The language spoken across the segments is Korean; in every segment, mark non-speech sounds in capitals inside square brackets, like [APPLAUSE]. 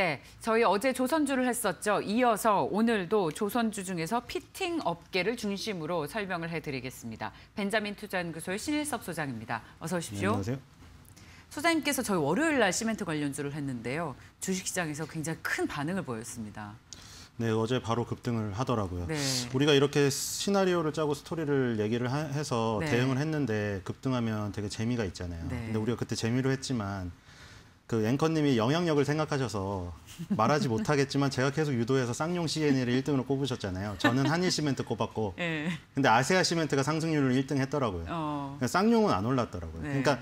네, 저희 어제 조선주를 했었죠. 이어서 오늘도 조선주 중에서 피팅 업계를 중심으로 설명을 해드리겠습니다. 벤자민 투자연구소의 신일섭 소장입니다. 어서 오십시오. 네, 안녕하세요. 소장님께서 저희 월요일 날 시멘트 관련주를 했는데요. 주식시장에서 굉장히 큰 반응을 보였습니다. 네, 어제 바로 급등을 하더라고요. 네. 우리가 이렇게 시나리오를 짜고 스토리를 얘기를 하, 해서 네. 대응을 했는데 급등하면 되게 재미가 있잖아요. 네. 근데 우리가 그때 재미로 했지만 그 앵커님이 영향력을 생각하셔서 말하지 못하겠지만 제가 계속 유도해서 쌍용 c n l 를 1등으로 꼽으셨잖아요. 저는 한일 시멘트 꼽았고 네. 근데 아세아 시멘트가 상승률을 1등 했더라고요. 어. 그러니까 쌍용은 안 올랐더라고요. 네. 그러니까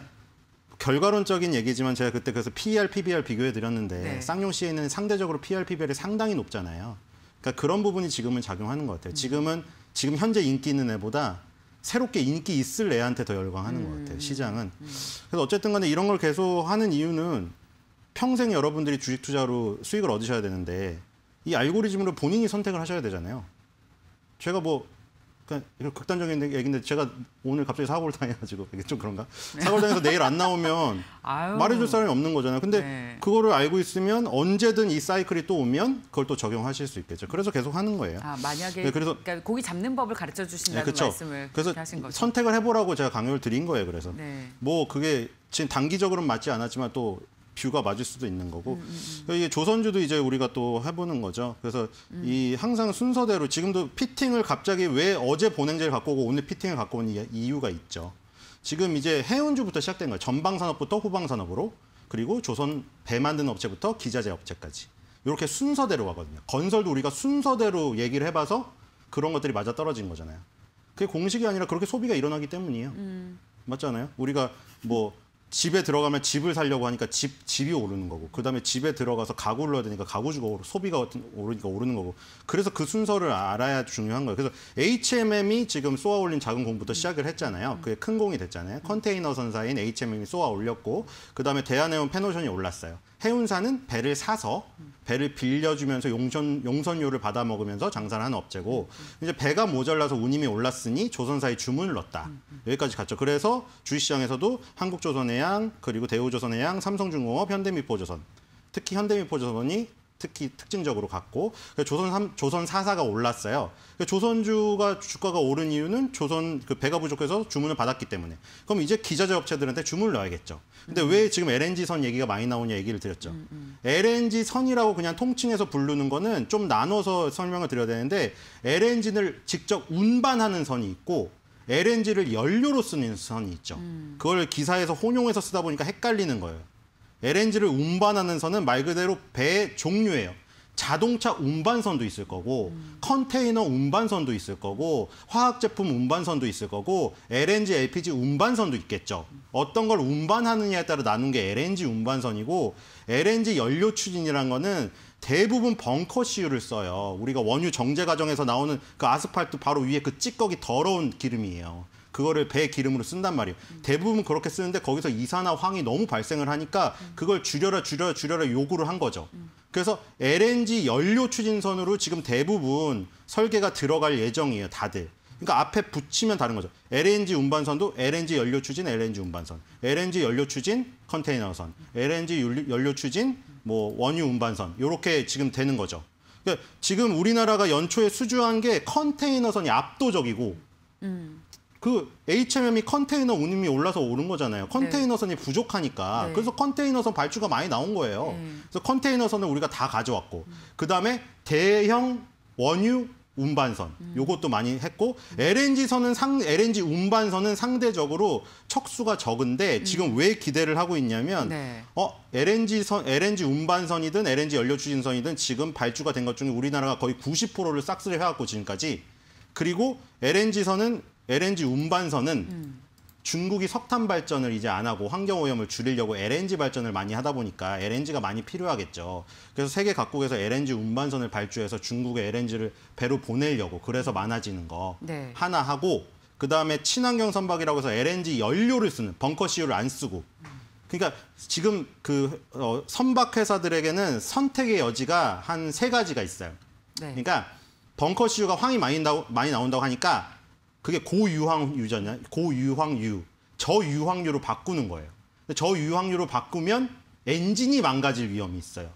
결과론적인 얘기지만 제가 그때 그래서 PER, PBR 비교해 드렸는데 네. 쌍용 c n 는 상대적으로 PER, PBR이 상당히 높잖아요. 그러니까 그런 부분이 지금은 작용하는 것 같아요. 음. 지금은 지금 현재 인기 있는 애보다 새롭게 인기 있을 애한테 더 열광하는 음. 것 같아요. 시장은. 음. 그래서 어쨌든 간에 이런 걸 계속 하는 이유는 평생 여러분들이 주식 투자로 수익을 얻으셔야 되는데 이 알고리즘으로 본인이 선택을 하셔야 되잖아요. 제가 뭐 그냥 이런 극단적인 얘기인데 제가 오늘 갑자기 사고를 당해가지고 이게 좀 그런가? 네. 사고를 당해서 내일 안 나오면 말해줄 사람이 없는 거잖아요. 근데 네. 그거를 알고 있으면 언제든 이 사이클이 또 오면 그걸 또 적용하실 수 있겠죠. 그래서 계속 하는 거예요. 아, 만약에 네, 그래서 그러니까 고기 잡는 법을 가르쳐 주신다는 네, 그쵸. 말씀을 그래서 하신 거죠. 선택을 해보라고 제가 강요를 드린 거예요. 그래서 네. 뭐 그게 지금 단기적으로는 맞지 않았지만 또 뷰가 맞을 수도 있는 거고 음, 음, 음. 이 조선주도 이제 우리가 또 해보는 거죠. 그래서 음. 이 항상 순서대로 지금도 피팅을 갑자기 왜 어제 보냉제를 갖고 오고 오늘 피팅을 갖고 온 이유가 있죠. 지금 이제 해운주부터 시작된 거예요. 전방산업부터 후방산업으로 그리고 조선 배 만드는 업체부터 기자재 업체까지 이렇게 순서대로 가거든요. 건설도 우리가 순서대로 얘기를 해봐서 그런 것들이 맞아 떨어진 거잖아요. 그게 공식이 아니라 그렇게 소비가 일어나기 때문이에요. 음. 맞잖아요. 우리가 뭐 집에 들어가면 집을 살려고 하니까 집, 집이 오르는 거고 그 다음에 집에 들어가서 가구 올려야 되니까 가구주고 소비가 오르니까 오르는 거고 그래서 그 순서를 아, 알아야 중요한 거예요. 그래서 HMM이 지금 쏘아올린 작은 공부터 시작을 했잖아요. 그게 큰 공이 됐잖아요. 컨테이너 선사인 HMM이 쏘아올렸고 그 다음에 대한해운 페노션이 올랐어요. 해운사는 배를 사서 배를 빌려주면서 용선, 용선료를 받아 먹으면서 장사를 하는 업체고 이제 배가 모자라서 운임이 올랐으니 조선사에 주문을 넣었다. 여기까지 갔죠. 그래서 주식시장에서도 한국조선의 조선해양, 그리고 대우조선해양, 삼성중공업, 현대미포조선. 특히 현대미포조선이 특히 특징적으로 갔고 그 조선 3, 조선 4사가 올랐어요. 그 조선주가 주가가 오른 이유는 조선 그 배가 부족해서 주문을 받았기 때문에. 그럼 이제 기자재 업체들한테 주문을 넣어야겠죠. 근데 음. 왜 지금 LNG 선 얘기가 많이 나오냐 얘기를 드렸죠. 음, 음. LNG 선이라고 그냥 통칭해서 부르는 거는 좀 나눠서 설명을 드려야 되는데 LNG를 직접 운반하는 선이 있고 LNG를 연료로 쓰는 선이 있죠. 음. 그걸 기사에서 혼용해서 쓰다 보니까 헷갈리는 거예요. LNG를 운반하는 선은 말 그대로 배 종류예요. 자동차 운반선도 있을 거고 음. 컨테이너 운반선도 있을 거고 화학제품 운반선도 있을 거고 LNG, LPG 운반선도 있겠죠. 어떤 걸 운반하느냐에 따라 나눈 게 LNG 운반선이고 LNG 연료 추진이라는 거는 대부분 벙커 씨유를 써요. 우리가 원유 정제 과정에서 나오는 그 아스팔트 바로 위에 그 찌꺼기 더러운 기름이에요. 그거를 배 기름으로 쓴단 말이에요. 음. 대부분 그렇게 쓰는데 거기서 이산화황이 너무 발생을 하니까 그걸 줄여라 줄여라 줄여라 요구를 한 거죠. 음. 그래서 LNG 연료 추진선으로 지금 대부분 설계가 들어갈 예정이에요, 다들. 그러니까 앞에 붙이면 다른 거죠. LNG 운반선도 LNG 연료 추진 LNG 운반선, LNG 연료 추진 컨테이너선, LNG 연료 추진 뭐 원유 운반선 이렇게 지금 되는 거죠. 그러니까 지금 우리나라가 연초에 수주한 게 컨테이너선이 압도적이고 음. 그 HMM이 컨테이너 운임이 올라서 오른 거잖아요. 컨테이너선이 네. 부족하니까 네. 그래서 컨테이너선 발주가 많이 나온 거예요. 네. 그래서 컨테이너선을 우리가 다 가져왔고 음. 그 다음에 대형 원유 운반선 음. 요것도 많이 했고 LNG선은 상 LNG 운반선은 상대적으로 척수가 적은데 음. 지금 왜 기대를 하고 있냐면 네. 어 LNG선 LNG 운반선이든 LNG 연료 추진선이든 지금 발주가 된 것 중에 우리나라가 거의 90%를 싹쓸이 해왔고 지금까지 그리고 LNG선은 LNG 운반선은 음. 중국이 석탄 발전을 이제 안 하고 환경 오염을 줄이려고 LNG 발전을 많이 하다 보니까 LNG가 많이 필요하겠죠. 그래서 세계 각국에서 LNG 운반선을 발주해서 중국에 LNG를 배로 보내려고 그래서 많아지는 거 네. 하나 하고 그다음에 친환경 선박이라고 해서 LNG 연료를 쓰는 벙커 시유를 안 쓰고 그러니까 지금 그 어, 선박 회사들에게는 선택의 여지가 한 세 가지가 있어요. 네. 그러니까 벙커 시유가 황이 많이, 나, 많이 나온다고 하니까 그게 고유황 유전이야. 고유황 유. 저유황유로 바꾸는 거예요. 저유황유로 바꾸면 엔진이 망가질 위험이 있어요.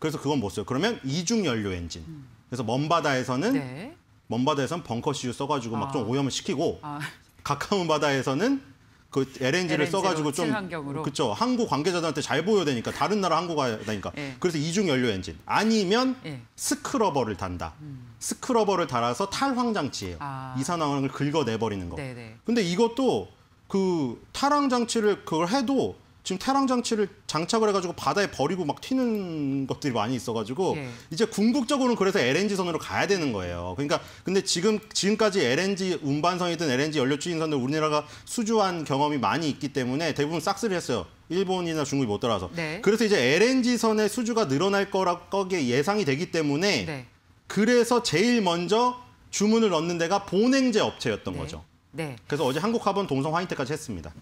그래서 그건 못 써요. 그러면 이중 연료 엔진. 음. 그래서 먼 바다에서는 네. 먼 바다에선 벙커 시유 써가지고 막좀 아. 오염을 시키고 아. [LAUGHS] 가까운 바다에서는 그 LNG를 써가지고 좀친환경 그쵸 항구 관계자들한테 잘 보여야 되니까 다른 나라 항구가 되니까 예. 그래서 이중 연료 엔진 아니면 예. 스크러버를 단다. 음. 스크러버를 달아서 탈황 장치예요. 아. 이산화황을 긁어내버리는 거. 네네. 근데 이것도 그 탈황 장치를 그걸 해도 지금 태랑 장치를 장착을 해가지고 바다에 버리고 막 튀는 것들이 많이 있어가지고 예. 이제 궁극적으로는 그래서 LNG 선으로 가야 되는 거예요. 그러니까 근데 지금 지금까지 LNG 운반선이든 LNG 연료 추진선을 우리나라가 수주한 경험이 많이 있기 때문에 대부분 싹쓸이 했어요. 일본이나 중국이 못 따라서. 네. 그래서 이제 LNG 선의 수주가 늘어날 거라고 예상이 되기 때문에 네. 그래서 제일 먼저 주문을 넣는 데가 보냉제 업체였던 네. 거죠. 네. 그래서 어제 한국화본 동성 화인테까지 했습니다.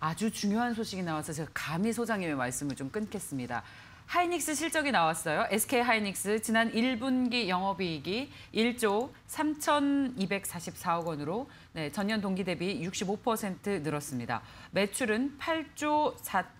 아주 중요한 소식이 나와서 제가 감히 소장님의 말씀을 좀 끊겠습니다. 하이닉스 실적이 나왔어요. SK 하이닉스 지난 1분기 영업이익이 1조 3,244억 원으로 네, 전년 동기 대비 65% 늘었습니다. 매출은 8조 4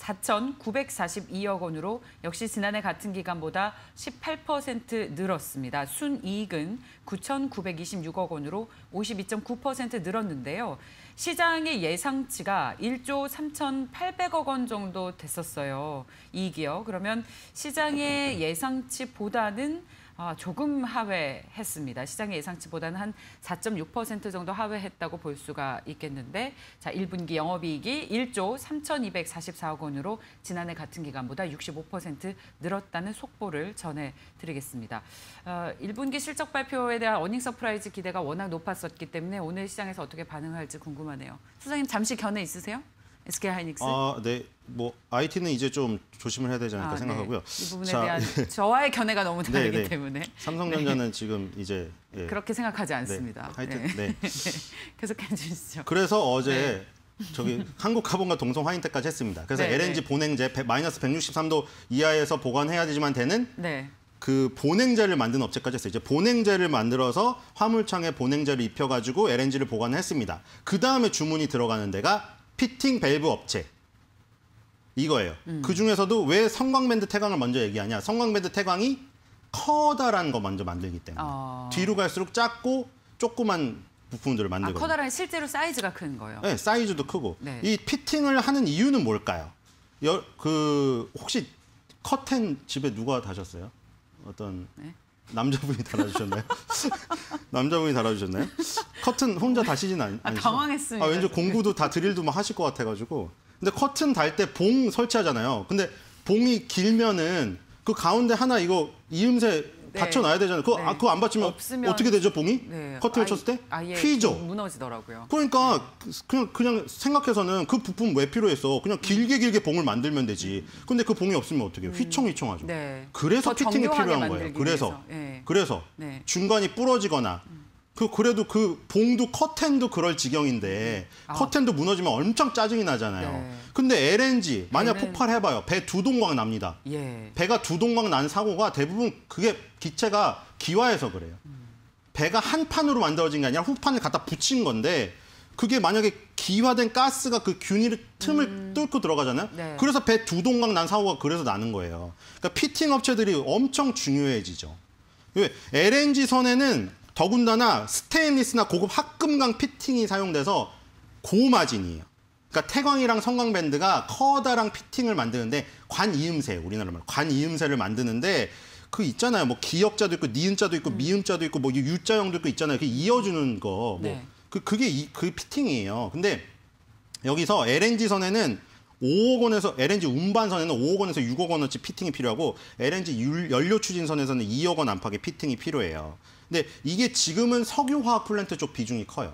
4,942억 원으로 역시 지난해 같은 기간보다 18% 늘었습니다. 순이익은 9,926억 원으로 52.9% 늘었는데요. 시장의 예상치가 1조 3,800억 원 정도 됐었어요. 이익이요. 그러면 시장의 예상치보다는 아, 조금 하회했습니다. 시장의 예상치보다는 한 4.6% 정도 하회했다고 볼 수가 있겠는데 자 1분기 영업이익이 1조 3,244억 원으로 지난해 같은 기간보다 65% 늘었다는 속보를 전해드리겠습니다. 어, 1분기 실적 발표에 대한 어닝 서프라이즈 기대가 워낙 높았었기 때문에 오늘 시장에서 어떻게 반응할지 궁금하네요. 소장님 잠시 견해 있으세요? SK 하이닉스? 아, 네. 뭐 IT는 이제 좀 조심을 해야 되지 않을까 아, 네. 생각하고요. 네. 이 부분에 자, 대한 [LAUGHS] 저와의 견해가 너무 다르기 네, 네. 때문에 삼성전자는 네. 지금 이제 예. 그렇게 생각하지 네. 않습니다. 하여튼 [LAUGHS] 네. 계속해 주시죠. 그래서 어제 저기 한국카본과 동성 화인텍까지 했습니다. 그래서 LNG 보냉제 마이너스 163도 이하에서 보관해야 되지만 되는 그 보냉제를 만든 업체까지 했어요. 이제 보냉제를 만들어서 화물창에 보냉제를 입혀가지고 LNG를 보관했습니다. 그 다음에 주문이 들어가는 데가 피팅 밸브 업체 이거예요. 음. 그 중에서도 왜 성광밴드 태광을 먼저 얘기하냐? 성광밴드 태광이 커다란 거 먼저 만들기 때문에 어... 뒤로 갈수록 작고 조그만 부품들을 만들고 아, 커다란 실제로 사이즈가 큰 거예요. 네, 사이즈도 크고 네. 이 피팅을 하는 이유는 뭘까요? 여, 그 혹시 커튼 집에 누가 다셨어요? 어떤 네? 남자분이 달아주셨나요? [LAUGHS] 남자분이 달아주셨나요? 커튼 혼자 다시진 않, 아, 당황했습니다. 아, 왠지 공구도 다 드릴도 막 뭐 하실 것 같아가지고. 근데 커튼 달 때 봉 설치하잖아요. 근데 봉이 길면은 그 가운데 하나 이거 이음새 네. 받쳐놔야 되잖아요. 그거, 네. 아, 그거 안 받치면 없으면... 어떻게 되죠, 봉이? 네. 커팅을 아 쳤을 때? 아예 휘죠? 무너지더라고요. 그러니까 그냥, 그냥 생각해서는 그 부품 왜 필요해서 그냥 음. 길게 길게 봉을 만들면 되지. 근데 그 봉이 없으면 어떻게 해요? 음. 휘청휘청하죠. 네. 그래서 피팅이 필요한 거예요. 그래서. 네. 그래서 네. 중간이 부러지거나 음. 그 그래도 그 봉도 커튼도 그럴 지경인데 아. 커튼도 무너지면 엄청 짜증이 나잖아요. 네. 근데 LNG 만약 배는... 폭발해봐요. 배 두 동강 납니다. 예. 배가 두 동강 난 사고가 대부분 그게 기체가 기화해서 그래요. 음. 배가 한 판으로 만들어진 게 아니라 후판을 갖다 붙인 건데 그게 만약에 기화된 가스가 그 균일 틈을 음. 뚫고 들어가잖아요. 네. 그래서 배 두 동강 난 사고가 그래서 나는 거예요. 그러니까 피팅 업체들이 엄청 중요해지죠. 왜 LNG 선에는 더군다나 스테인리스나 고급 합금강 피팅이 사용돼서 고마진이에요. 그러니까 태광이랑 성광밴드가 커다란 피팅을 만드는데 관이음새, 우리나라 말 관이음새를 만드는데 그 있잖아요. 뭐 기역자도 있고 니은자도 있고 음. 미음자도 있고 뭐 유자형도 있고 있잖아요. 그 이어주는 거. 뭐 네. 그, 그게 이, 그 피팅이에요. 근데 여기서 LNG 선에는 5억 원에서 LNG 운반선에는 5억 원에서 6억 원어치 피팅이 필요하고 LNG 연료 추진선에서는 2억 원 안팎의 피팅이 필요해요. 근데 이게 지금은 석유화학 플랜트 쪽 비중이 커요.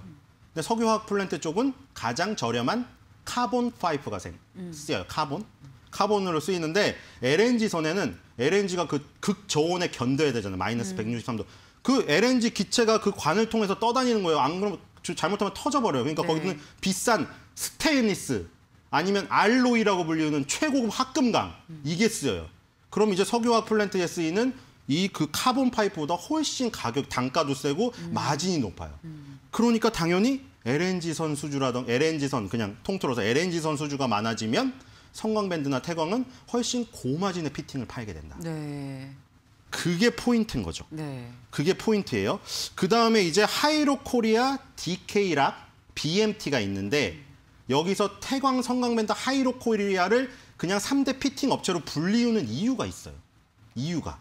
근데 석유화학 플랜트 쪽은 가장 저렴한 카본 파이프가 생, 음. 쓰여요. 카본. 카본으로 쓰이는데 LNG선에는 LNG가 그 극저온에 견뎌야 되잖아요. 마이너스 음. 163도. 그 LNG 기체가 그 관을 통해서 떠다니는 거예요. 안 그러면 잘못하면 터져버려요. 그러니까 네. 거기는 비싼 스테인리스 아니면 알로이라고 불리는 최고급 합금강 음. 이게 쓰여요. 그럼 이제 석유화학 플랜트에 쓰이는 이그 카본 파이프보다 훨씬 가격 단가도 세고 음. 마진이 높아요. 음. 그러니까 당연히 LNG선 수주라던 LNG선 그냥 통틀어서 LNG선 수주가 많아지면 성광밴드나 태광은 훨씬 고마진의 피팅을 팔게 된다. 네. 그게 포인트인 거죠. 네. 그게 포인트예요. 그다음에 이제 하이로 코리아 DK락 BMT가 있는데 음. 여기서 태광 성광밴드 하이로 코리아를 그냥 3대 피팅 업체로 불리우는 이유가 있어요. 이유가.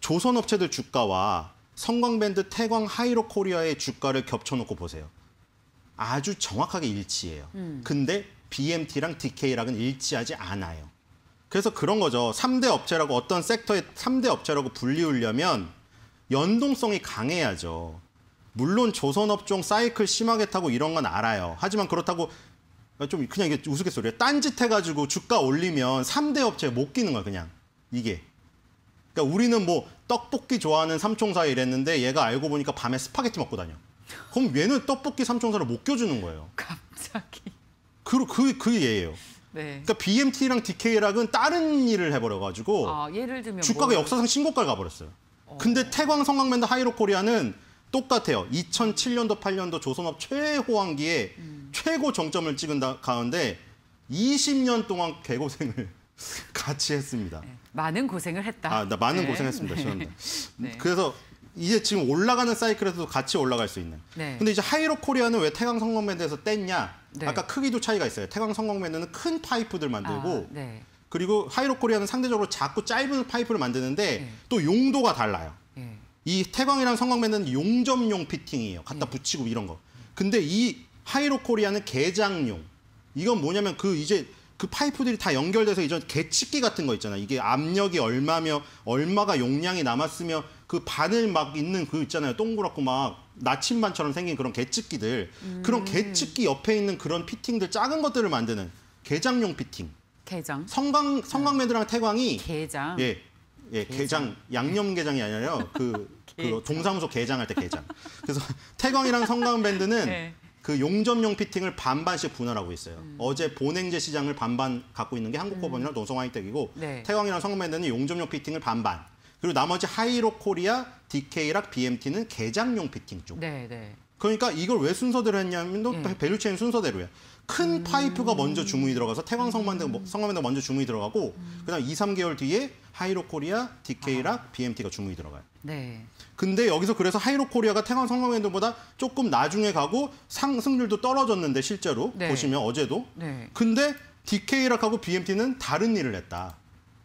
조선 업체들 주가와 성광밴드 태광 하이로 코리아의 주가를 겹쳐놓고 보세요. 아주 정확하게 일치해요. 음. 근데 BMT랑 DK락은 일치하지 않아요. 그래서 그런 거죠. 3대 업체라고 어떤 섹터의 3대 업체라고 불리우려면 연동성이 강해야죠. 물론 조선업종 사이클 심하게 타고 이런 건 알아요. 하지만 그렇다고 좀 그냥 이게 우스갯소리예요. 딴짓 해가지고 주가 올리면 3대 업체에 못 끼는 거야 그냥 이게. 그러니까 우리는 뭐 떡볶이 좋아하는 삼총사 일했는데 얘가 알고 보니까 밤에 스파게티 먹고 다녀. 그럼 얘는 떡볶이 삼총사를 못 껴주는 거예요. 갑자기. 그, 그, 그 얘예요. 네. 그러니까 BMT랑 DK락은 다른 일을 해버려가지고 아, 예를 들면 주가가 뭘... 역사상 신고가를 가버렸어요. 어... 근데 태광 성광맨드 하이로코리아는 똑같아요. 2007년도 8년도 조선업 최호황기에 음... 최고 정점을 찍은 다, 가운데 20년 동안 개고생을 같이 했습니다. 네, 많은 고생을 했다. 아, 나 많은 네. 고생했습니다. [LAUGHS] 시험 네. 그래서 이제 지금 올라가는 사이클에서도 같이 올라갈 수 있는. 네. 근데 이제 하이로 코리아는 왜태광성광매대해서 뗐냐? 네. 아까 크기도 차이가 있어요. 태광성공매드는큰 파이프들 만들고 아, 네. 그리고 하이로 코리아는 상대적으로 작고 짧은 파이프를 만드는데 또 용도가 달라요. 이 태광이랑 성광매은 용접용 피팅이에요. 갖다 붙이고 이런 거. 근데 이 하이로 코리아는 개장용. 이건 뭐냐면 그 이제 그 파이프들이 다 연결돼서 이전 개측기 같은 거 있잖아. 이게 압력이 얼마며 얼마가 용량이 남았으며 그 바늘 막 있는 그 있잖아요. 동그랗고 막 나침반처럼 생긴 그런 개측기들. 음. 그런 개측기 옆에 있는 그런 피팅들 작은 것들을 만드는 개장용 피팅. 개장. 성광 네. 성광매드랑 태광이 개장. 예. 예, 개장 게장, 양념 개장이 아니라요. 그, [LAUGHS] 그 동사무소 개장할때개장 그래서 [LAUGHS] 태광이랑 성광 밴드는 네. 그 용접용 피팅을 반반씩 분할하고 있어요. 음. 어제 본행제 시장을 반반 갖고 있는 게 한국고범이랑 음. 노성화이텍이고 네. 태광이랑 성매매는 용접용 피팅을 반반. 그리고 나머지 하이로코리아, DK락, BMT는 개장용 피팅 쪽. 네, 네. 그러니까 이걸 왜 순서대로 했냐면 예. 또 음. 밸류체인 순서대로야. 큰 음. 파이프가 먼저 주문이 들어가서 태광 성만대 뭐, 성만대가 먼저 주문이 들어가고 음. 그다음 2, 3개월 뒤에 하이로코리아, DK락, 아. BMT가 주문이 들어가요. 네. 근데 여기서 그래서 하이로코리아가 태광 성만대보다 조금 나중에 가고 상승률도 떨어졌는데 실제로 네. 보시면 어제도. 네. 근데 DK락하고 BMT는 다른 일을 했다.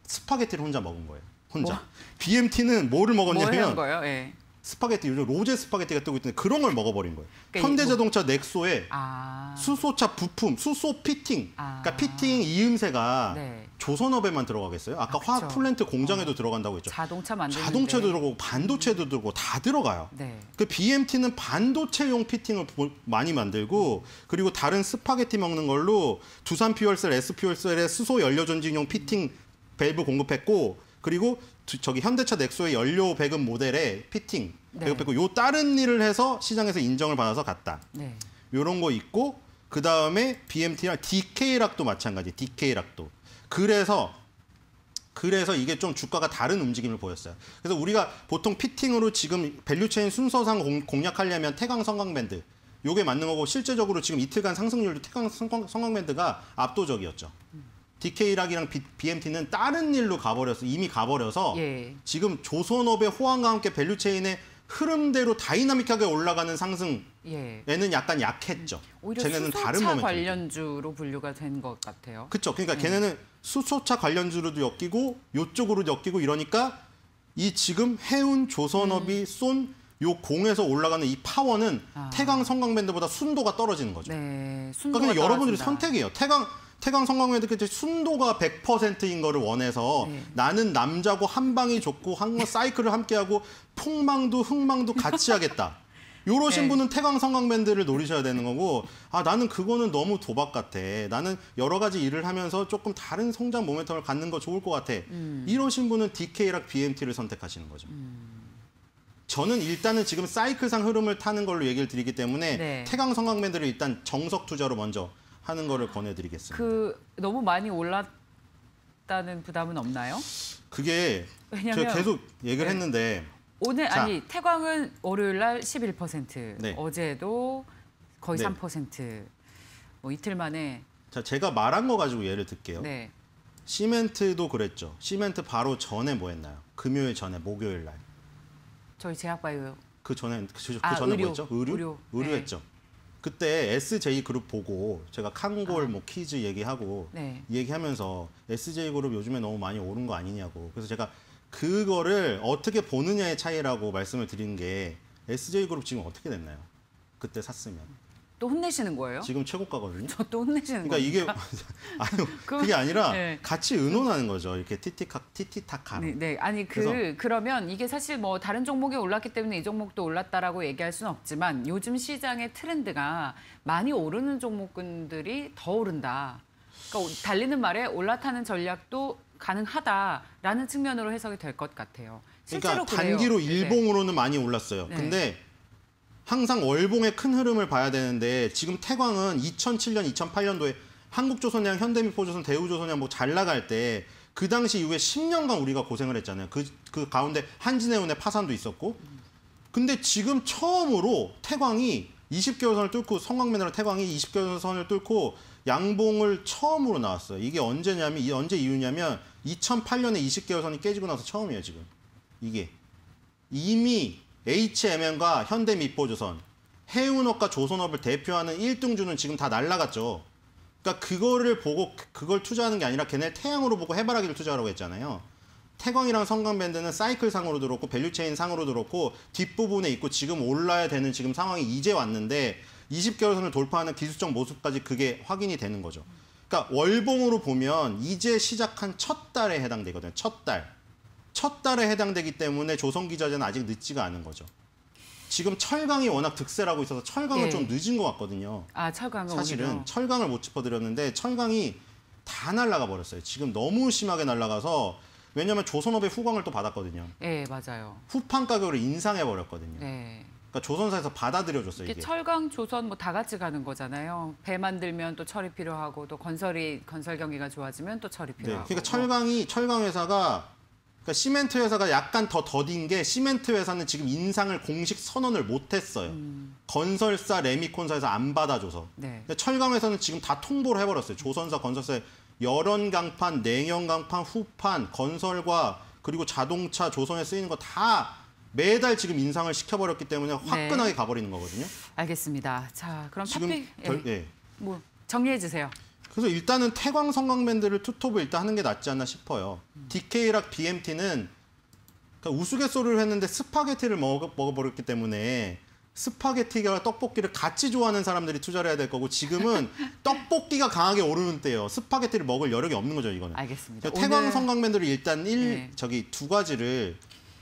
스파게티를 혼자 먹은 거예요. 혼자. 뭐? BMT는 뭐를 먹었냐면 뭐 예. 스파게티 요즘 로제 스파게티가 뜨고 있던데 그런 걸 먹어버린 거예요. 그러니까 현대자동차 뭐... 넥소의 아... 수소차 부품, 수소 피팅, 아... 그러니까 피팅 이음새가 네. 조선업에만 들어가겠어요? 아까 아, 화학 플랜트 공장에도 어. 들어간다고 했죠. 자동차 만드는 자동차도 들어가고 반도체도 음. 들어가고 다 들어가요. 네. 그 BMT는 반도체용 피팅을 많이 만들고 음. 그리고 다른 스파게티 먹는 걸로 두산 퓨얼셀, S 퓨얼셀의 수소 연료 전진용 피팅 밸브 공급했고 그리고 저기 현대차 넥소의 연료 배급 모델에 피팅 네. 배급 배고요 다른 일을 해서 시장에서 인정을 받아서 갔다. 네. 요런 거 있고 그 다음에 BMT랑 DK락도 마찬가지. DK락도. 그래서 그래서 이게 좀 주가가 다른 움직임을 보였어요. 그래서 우리가 보통 피팅으로 지금 밸류체인 순서상 공,략하려면 태강 성강밴드 요게 맞는 거고 실제적으로 지금 이틀간 상승률도 태강 성강, 밴드가 압도적이었죠. 음. DK락이랑 BMT는 다른 일로 가버려서 이미 가버려서 예. 지금 조선업의 호황과 함께 밸류체인의 흐름대로 다이나믹하게 올라가는 상승에는 예. 약간 약했죠. 음. 오히려 걔네는 수소차 다른 모멘트. 관련주로 분류가 된 것 같아요. 그렇죠. 그러니까 예. 걔네는 수소차 관련주로도 엮이고 요쪽으로 엮이고 이러니까 이 지금 해운 조선업이 음. 쏜요 공에서 올라가는 이 파워는 아. 태강 성광밴드보다 순도가 떨어지는 거죠. 네, 그러니까 순도가 그러니까 여러분들이 선택이에요. 태강 태강 성광회도 순도가 100%인 거를 원해서 네. 나는 남자고 한 방이 좋고 한 사이클을 함께하고 폭망도 흥망도 같이 하겠다. [LAUGHS] 네. 요러신 네. 분은 태광 성광밴드를 노리셔야 되는 거고 아 나는 그거는 너무 도박 같아 나는 여러 가지 일을 하면서 조금 다른 성장 모멘텀을 갖는 거 좋을 것 같아 음. 이러신 분은 DK락 BMT를 선택하시는 거죠 음. 저는 일단은 지금 사이클상 흐름을 타는 걸로 얘기를 드리기 때문에 네. 태강 성광밴드를 일단 정석 투자로 먼저 하는 거를 권해드리겠습니다. 그 너무 많이 올랐다는 부담은 없나요? 그게 왜냐면, 제가 계속 얘기를 네. 했는데 오늘 자, 아니 태광은 월요일 날 11%, 네. 어제도 거의 네. 3%, 뭐 이틀 만에 자 제가 말한 거 가지고 예를 들게요. 네. 시멘트도 그랬죠. 시멘트 바로 전에 뭐 했나요? 금요일 전에 목요일 날. 저희 제약바이오그 전에 그, 그 전에 아, 뭐 의료. 뭐 했죠? 의류? 의료, 의 네. 했죠. 그때 SJ 그룹 보고 제가 칸골 아. 뭐 키즈 얘기하고 네. 얘기하면서 SJ 그룹 요즘에 너무 많이 오른 거 아니냐고. 그래서 제가 그거를 어떻게 보느냐의 차이라고 말씀을 드린 게 SJ 그룹 지금 어떻게 됐나요? 그때 샀으면. 또 혼내시는 거예요? 지금 최고가거든요. 저 또 혼내시는 그러니까 이게 [LAUGHS] 아니, [LAUGHS] 그럼, 그게 아니라 네. 같이 의논하는 거죠. 이렇게 티티카 티티타카. 네, 네, 아니 그 그래서, 그러면 이게 사실 뭐 다른 종목이 올랐기 때문에 이 종목도 올랐다라고 얘기할 수는 없지만 요즘 시장의 트렌드가 많이 오르는 종목군들이 더 오른다. 그러니까 달리는 말에 올라타는 전략도 가능하다라는 측면으로 해석이 될 것 같아요. 그러니까 실제로 그러니까 단기로 그래요. 네, 네. 일봉으로는 네. 많이 올랐어요. 네. 근데 항상 월봉의 큰 흐름을 봐야 되는데 지금 태광은 2007년, 2008년도에 한국조선이랑 현대미포조선, 대우조선이랑 뭐잘 나갈 때 그 당시 이후에 10년간 우리가 고생을 했잖아요. 그, 그 가운데 한진해운의 파산도 있었고 근데 지금 처음으로 태광이 20개월 선을 뚫고 성광민으로 태광이 20개월 선을 뚫고 양봉을 처음으로 나왔어요. 이게 언제냐면 이 언제 이유냐면 2008년에 20개월 선이 깨지고 나서 처음이에요 지금 이게 이미 HMN과 현대미포조선, 해운업과 조선업을 대표하는 1등주는 지금 다 날라갔죠. 그러니까 그거를 보고 그걸 투자하는 게 아니라 걔네 태양으로 보고 해바라기를 투자하라고 했잖아요. 태광이랑 성광밴드는 사이클 상으로 들었고 밸류체인 상으로 들었고 뒷부분에 있고 지금 올라야 되는 지금 상황이 이제 왔는데 20개월선을 돌파하는 기술적 모습까지 그게 확인이 되는 거죠. 그러니까 월봉으로 보면 이제 시작한 첫 달에 해당되거든요. 첫 달. 첫 달에 해당되기 때문에 조선기 자재는 아직 늦지가 않은 거죠. 지금 철강이 워낙 득세라고 있어서 철강은 예. 좀 늦은 것 같거든요. 아, 철강은 사실은 오히려. 철강을 못 짚어드렸는데 철강이 다날라가 버렸어요. 지금 너무 심하게 날라가서 왜냐하면 조선업의 후광을 또 받았거든요. 예, 맞아요. 후판 가격을 인상해 버렸거든요. 네. 그러니까 조선사에서 받아들여줬어요. 이게, 철강, 조선 뭐 다 같이 가는 거잖아요. 배 만들면 또 철이 필요하고 또 건설이 건설 경기가 좋아지면 또 철이 네, 필요하고. 네, 그러니까 철강이 철강 회사가 그러니까 시멘트 회사가 약간 더 더딘 게 시멘트 회사는 지금 인상을 공식 선언을 못했어요. 음. 건설사 레미콘사에서 안 받아줘서. 네. 철강 회사는 지금 다 통보를 해버렸어요. 조선사 건설사에 열원 강판, 냉연 강판, 후판, 건설과 그리고 자동차 조선에 쓰이는 거 다 매달 지금 인상을 시켜버렸기 때문에 네. 화끈하게 네. 가버리는 거거든요. 알겠습니다. 자, 그럼 지금 탑픽... 결... 예. 네. 뭐 정리해 주세요. 그래서 일단은 태광 성광맨들을 투톱을 일단 하는 게 낫지 않나 싶어요. 음. DK락 BMT는 그니까 우스갯소리를 했는데 스파게티를 먹어, 먹어버렸기 때문에 스파게티와 떡볶이를 같이 좋아하는 사람들이 투자를 해야 될 거고 지금은 [LAUGHS] 떡볶이가 강하게 오르는 때예요. 스파게티를 먹을 여력이 없는 거죠, 이거는. 알겠습니다. 그러니까 태광 오늘... 성광맨들을 일단 일 네. 저기 두 가지를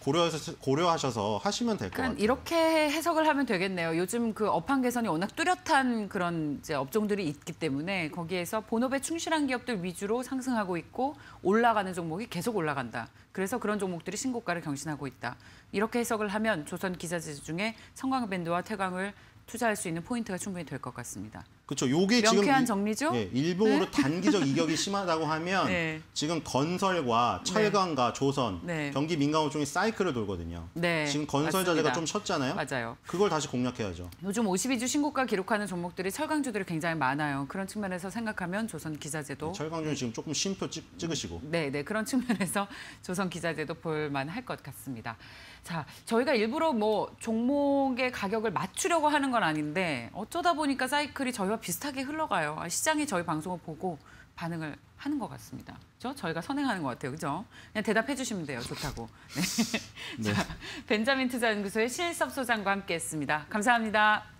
고려해서 고려하셔서 하시면 될 것 같아요. 이렇게 해석을 하면 되겠네요. 요즘 그 업황 개선이 워낙 뚜렷한 그런 이제 업종들이 있기 때문에 거기에서 본업에 충실한 기업들 위주로 상승하고 있고 올라가는 종목이 계속 올라간다. 그래서 그런 종목들이 신고가를 경신하고 있다. 이렇게 해석을 하면 조선 기자재 중에 성광밴드와 태광을 투자할 수 있는 포인트가 충분히 될 것 같습니다. 그렇죠. 요게 명쾌한 지금 정리죠? 예, 일본으로 네? 단기적 [LAUGHS] 이격이 심하다고 하면 네. 지금 건설과 네. 철강과 네. 조선, 경기 민간 업종이 사이클을 돌거든요. 네. 지금 건설 자재가 좀쉬잖아요 맞아요. 그걸 다시 공략해야죠. 요즘 52주 신고가 기록하는 종목들이 철강주들이 굉장히 많아요. 그런 측면에서 생각하면 조선 기자재도 네, 철강주는 지금 조금 쉼표 찍, 으시고 네, 네. 그런 [LAUGHS] 측면에서 조선 기자재도 볼 만할 것 같습니다. 자, 저희가 일부러 뭐 종목의 가격을 맞추려고 하는 건 아닌데 어쩌다 보니까 사이클이 저희와 비슷하게 흘러가요. 아, 시장이 저희 방송을 보고 반응을 하는 것 같습니다. 그죠? 저희가 선행하는 것 같아요. 그죠? 그냥 대답해 주시면 돼요. 좋다고. 네. [LAUGHS] 네. 자, 벤자민 투자연구소의 신일섭 소장과 함께했습니다. 감사합니다.